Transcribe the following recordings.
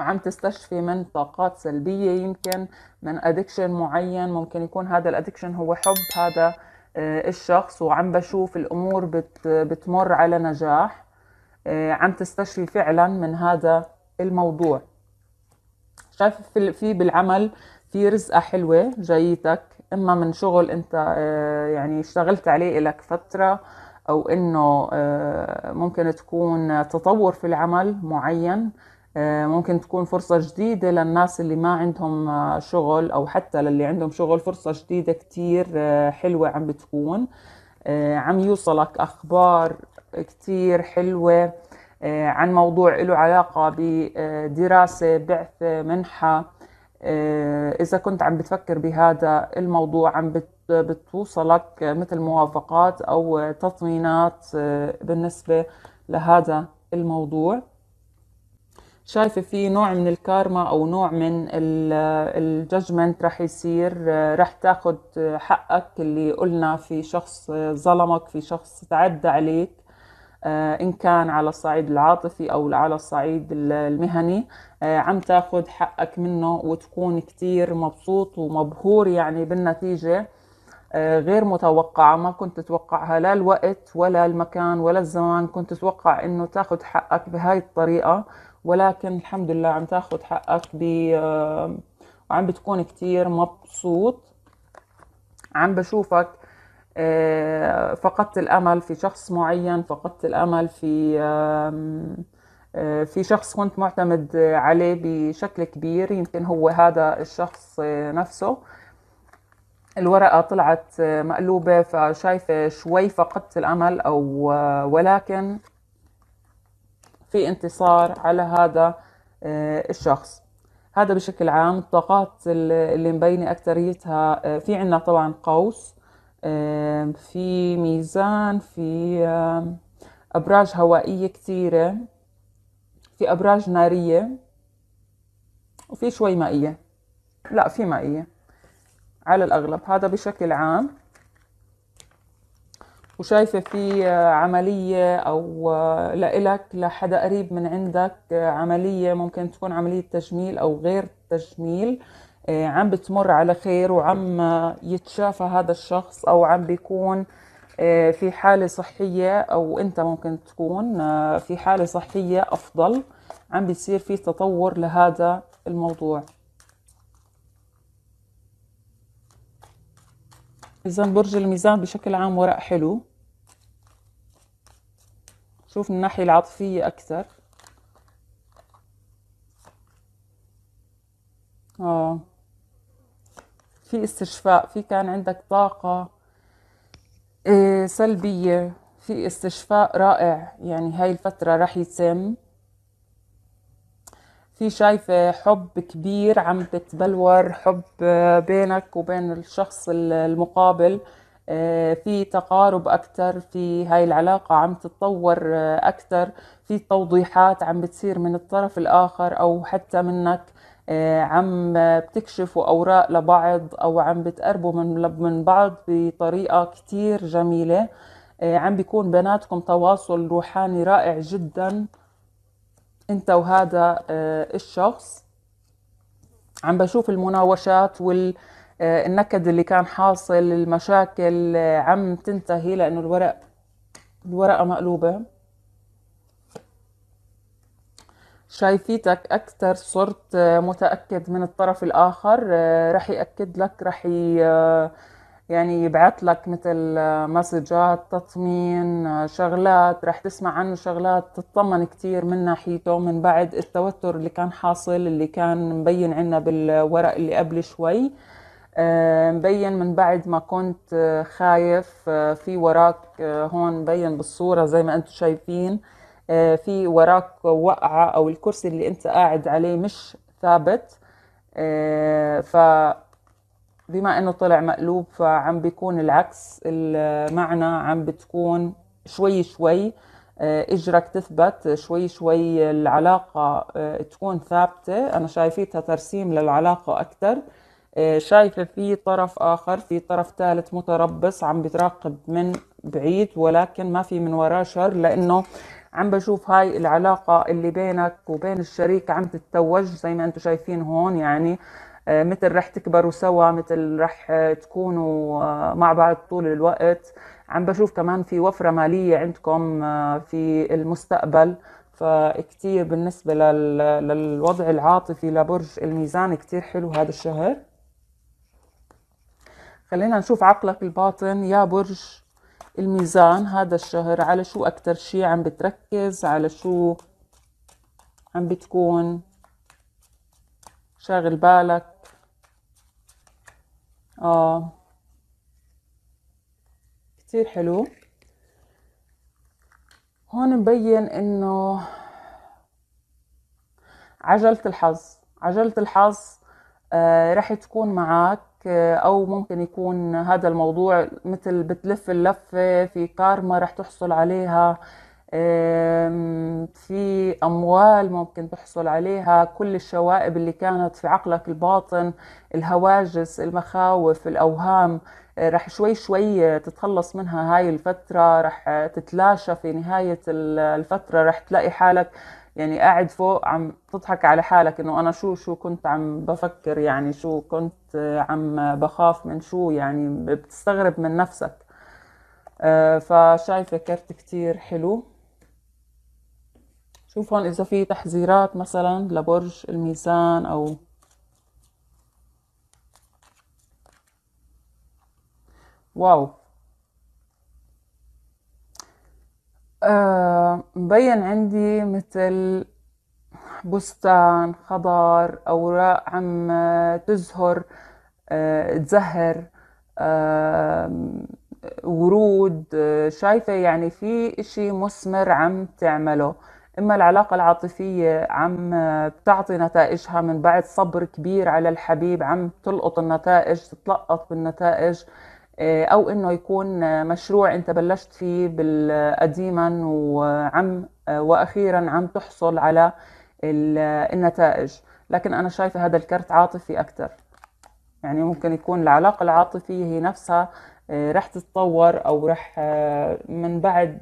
عم تستشفي من طاقات سلبية يمكن من أدكشن معين ممكن يكون هذا الأدكشن هو حب هذا آه، الشخص وعم بشوف الأمور بت بتمر على نجاح آه، عم تستشفي فعلا من هذا الموضوع شايف في بالعمل في رزقة حلوة جايتك إما من شغل أنت آه، يعني اشتغلت عليه لك فترة أو إنه ممكن تكون تطور في العمل معين آه، ممكن تكون فرصة جديدة للناس اللي ما عندهم آه، شغل أو حتى للي عندهم شغل فرصة جديدة كتير آه، حلوة عم بتكون عم يوصلك أخبار كتير حلوة عن موضوع له علاقة بدراسة بعثة منحة إذا كنت عم بتفكر بهذا الموضوع عم بتوصلك مثل موافقات أو تطمينات بالنسبة لهذا الموضوع شايفه في نوع من الكارما او نوع من الججمنت رح يصير آه، رح تاخد آه، حقك اللي قلنا في شخص آه، ظلمك في شخص تعدى عليك ان كان على الصعيد العاطفي او على الصعيد المهني عم تاخد حقك منه وتكون كتير مبسوط ومبهور يعني بالنتيجه غير متوقعة ما كنت تتوقعها لا الوقت ولا المكان ولا الزمان كنت تتوقع انه تاخد حقك بهاي الطريقة ولكن الحمد لله عم تاخد حقك ب وعم آه، بتكون كتير مبسوط عم بشوفك آه، فقدت الامل في شخص معين فقدت الامل في آه، في شخص كنت معتمد عليه بشكل كبير يمكن هو هذا الشخص نفسه الورقة طلعت مقلوبة فشايفة شوي فقدت الأمل أو ولكن في انتصار على هذا آه، الشخص هذا بشكل عام الطاقات اللي مبينة أكتريتها آه، في عنا طبعا قوس في ميزان في أبراج هوائية كتيرة في أبراج نارية وفي شوي مائية لا في مائية على الأغلب هذا بشكل عام وشايفة في آه، عملية أو آه، لإلك لحدا قريب من عندك آه، عملية ممكن تكون عملية تجميل أو غير تجميل عم بتمر على خير وعم يتشافى هذا الشخص أو عم بيكون في حالة صحية أو أنت ممكن تكون في حالة صحية أفضل عم بيصير في تطور لهذا الموضوع اذا برج الميزان بشكل عام ورق حلو شوف من الناحية العاطفية أكثر آه في استشفاء في كان عندك طاقة إيه سلبية في استشفاء رائع يعني هاي الفترة راح يتم في شايفة حب كبير عم تتبلور حب آه، بينك وبين الشخص المقابل آه، في تقارب أكتر في هاي العلاقة عم تتطور آه، أكتر في توضيحات عم بتصير من الطرف الآخر أو حتى منك عم بتكشفوا أوراق لبعض أو عم بتقربوا من من بعض بطريقة كتير جميلة عم بيكون بيناتكم تواصل روحاني رائع جداً انت وهذا آه، الشخص عم بشوف المناوشات والنكد آه، اللي كان حاصل المشاكل آه، عم تنتهي لانه الورق الورقه مقلوبه شايفيتك اكثر صرت متاكد من الطرف الاخر رح ياكد لك رح ي... يعني يبعث لك مثل آه، مسجات تطمين آه، شغلات رح تسمع عنه شغلات تطمن كتير من ناحيته من بعد التوتر اللي كان حاصل اللي كان مبين عنا بالورق اللي قبل شوي آه، مبين من بعد ما كنت خايف في وراك هون مبين بالصورة زي ما انتم شايفين في وراك وقعة او الكرسي اللي انت قاعد عليه مش ثابت ف بما انه طلع مقلوب فعم بيكون العكس المعنى عم بتكون شوي شوي آه، اجرك تثبت شوي شوي العلاقة آه، تكون ثابتة انا شايفيتها ترسيم للعلاقة اكتر آه، شايفة في طرف اخر في طرف ثالث متربص عم بتراقب من بعيد ولكن ما في من وراه شر لانه عم بشوف هاي العلاقة اللي بينك وبين الشريك عم تتوج زي ما انتم شايفين هون يعني آه، مثل رح تكبروا سوا مثل رح آه، تكونوا آه، مع بعض طول الوقت عم بشوف كمان في وفرة مالية عندكم في المستقبل فكتير بالنسبة للوضع العاطفي لبرج الميزان كتير حلو هذا الشهر خلينا نشوف عقلك الباطن يا برج الميزان هذا الشهر على شو أكتر شي عم بتركز على شو عم بتكون شاغل بالك اه كتير حلو هون مبين انه عجلة الحظ عجلة الحظ آه رح تكون معك آه، او ممكن يكون هذا الموضوع مثل بتلف اللفة في كارما رح تحصل عليها في أموال ممكن تحصل عليها كل الشوائب اللي كانت في عقلك الباطن الهواجس المخاوف الأوهام آه، رح شوي شوي تتخلص منها هاي الفترة رح تتلاشى في نهاية الفترة رح تلاقي حالك يعني قاعد فوق عم تضحك على حالك انه انا شو شو كنت عم بفكر يعني شو كنت آه، عم بخاف من شو يعني بتستغرب من نفسك آه، فشايفة كرت كتير حلو شوف هون اذا في تحذيرات مثلا لبرج الميزان او واو آه مبين عندي مثل بستان خضار اوراق عم تزهر آه تزهر آه ورود شايفه يعني في اشي مثمر عم تعمله اما العلاقه العاطفيه عم بتعطي نتائجها من بعد صبر كبير على الحبيب عم تلقط النتائج تتلقط بالنتائج إيه، او انه يكون مشروع انت بلشت فيه قديما وعم واخيرا عم تحصل على النتائج لكن انا شايفه هذا الكرت عاطفي اكثر يعني ممكن يكون العلاقه العاطفيه هي نفسها إيه، رح تتطور او رح إيه، من بعد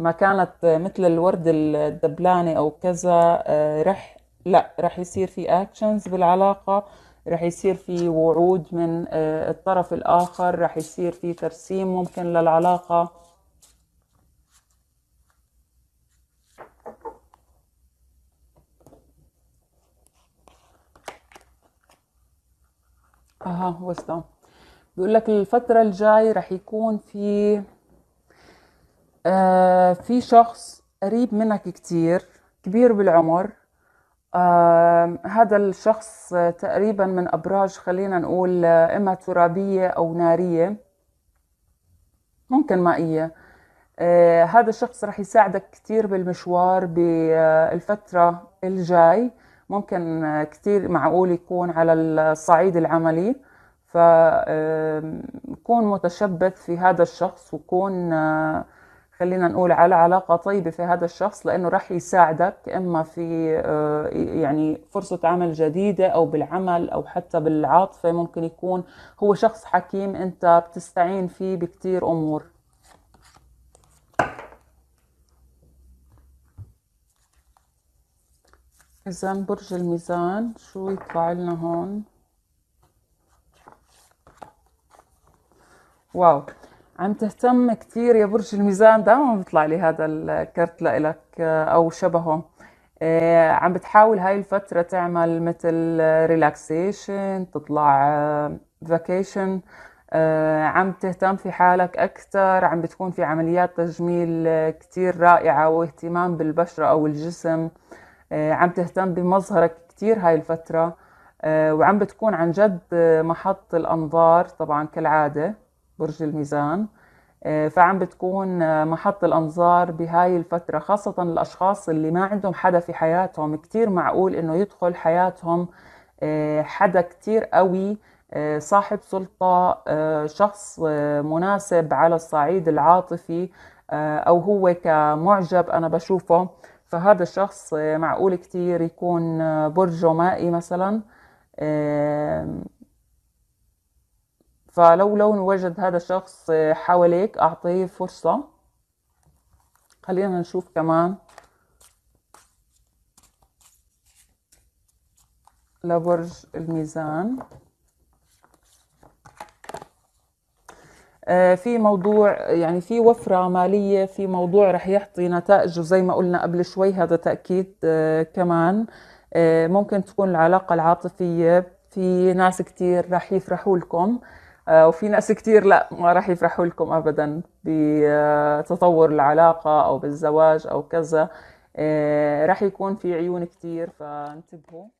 ما كانت مثل الورد الدبلانة أو كذا آه، رح لا رح يصير في أكشنز بالعلاقة رح يصير في وعود من آه، الطرف الآخر رح يصير في ترسيم ممكن للعلاقة اها وصلوا بيقول لك الفترة الجاي رح يكون في آه في شخص قريب منك كتير كبير بالعمر آه هذا الشخص تقريبا من أبراج خلينا نقول آه، إما ترابية أو نارية ممكن مائية آه هذا الشخص رح يساعدك كتير بالمشوار بالفترة آه، الجاي ممكن آه، كتير معقول يكون على الصعيد العملي فكون متشبث في هذا الشخص وكون آه خلينا نقول على علاقة طيبة في هذا الشخص لأنه راح يساعدك إما في آه، يعني فرصة عمل جديدة أو بالعمل أو حتى بالعاطفة ممكن يكون هو شخص حكيم أنت بتستعين فيه بكتير أمور إذا برج الميزان شو يطلع لنا هون واو عم تهتم كثير يا برج الميزان دائما بيطلع لي هذا الكرت لإلك آه، أو شبهه آه، عم بتحاول هاي الفترة تعمل مثل ريلاكسيشن تطلع فاكيشن آه، عم تهتم في حالك أكثر عم بتكون في عمليات تجميل كثير رائعة واهتمام بالبشرة أو الجسم عم تهتم بمظهرك كثير هاي الفترة وعم بتكون عن جد محط الأنظار طبعا كالعادة برج الميزان آه، فعم بتكون آه، محط الأنظار بهاي الفترة خاصة الأشخاص اللي ما عندهم حدا في حياتهم كتير معقول إنه يدخل حياتهم آه، حدا كتير قوي صاحب سلطة شخص مناسب على الصعيد العاطفي أو هو كمعجب أنا بشوفه فهذا الشخص معقول كتير يكون برجه مائي مثلا فلو لو وجد هذا الشخص حواليك أعطيه فرصة خلينا نشوف كمان لبرج الميزان آه، في موضوع يعني في وفرة مالية في موضوع رح يعطي نتائج وزي ما قلنا قبل شوي هذا تأكيد آه، كمان آه، ممكن تكون العلاقة العاطفية في ناس كتير رح يفرحوا لكم آه، وفي ناس كتير لا ما راح يفرحوا لكم ابدا بتطور العلاقه او بالزواج او كذا آه، راح يكون في عيون كتير فانتبهوا